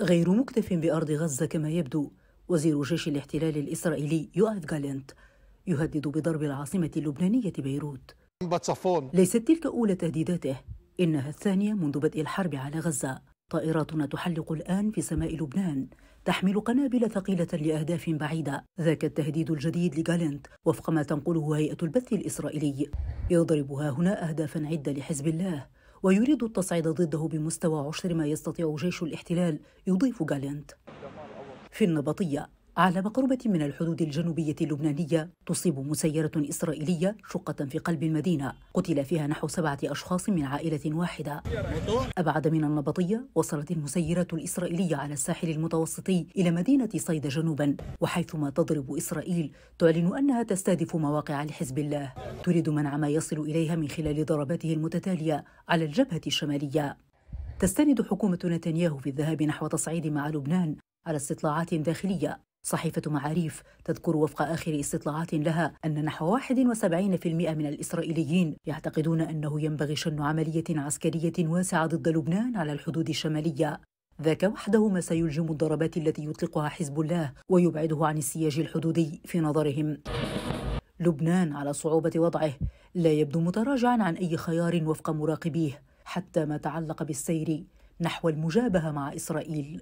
غير مكتف بأرض غزة كما يبدو وزير جيش الاحتلال الإسرائيلي يؤف جالنت يهدد بضرب العاصمة اللبنانية بيروت ليست تلك أولى تهديداته إنها الثانية منذ بدء الحرب على غزة طائراتنا تحلق الآن في سماء لبنان تحمل قنابل ثقيلة لأهداف بعيدة ذاك التهديد الجديد لجالنت وفق ما تنقله هيئة البث الإسرائيلي يضرب هنا أهدافا عدة لحزب الله ويريد التصعيد ضده بمستوى عشر ما يستطيع جيش الاحتلال يضيف جالنت في النبطية على مقربة من الحدود الجنوبية اللبنانية تصيب مسيرة إسرائيلية شقة في قلب المدينة قتل فيها نحو سبعة أشخاص من عائلة واحدة أبعد من النبطية وصلت المسيرة الإسرائيلية على الساحل المتوسطي إلى مدينة صيدا جنوبا وحيثما تضرب إسرائيل تعلن أنها تستهدف مواقع لحزب الله تريد منع ما يصل إليها من خلال ضرباته المتتالية على الجبهة الشمالية تستند حكومة نتنياهو في الذهاب نحو تصعيد مع لبنان على استطلاعات داخلية صحيفة معاريف تذكر وفق آخر استطلاعات لها أن نحو 71% من الإسرائيليين يعتقدون أنه ينبغي شن عملية عسكرية واسعة ضد لبنان على الحدود الشمالية ذاك وحده ما سيلجم الضربات التي يطلقها حزب الله ويبعده عن السياج الحدودي في نظرهم لبنان على صعوبة وضعه لا يبدو متراجعا عن أي خيار وفق مراقبيه حتى ما تعلق بالسير نحو المجابهة مع إسرائيل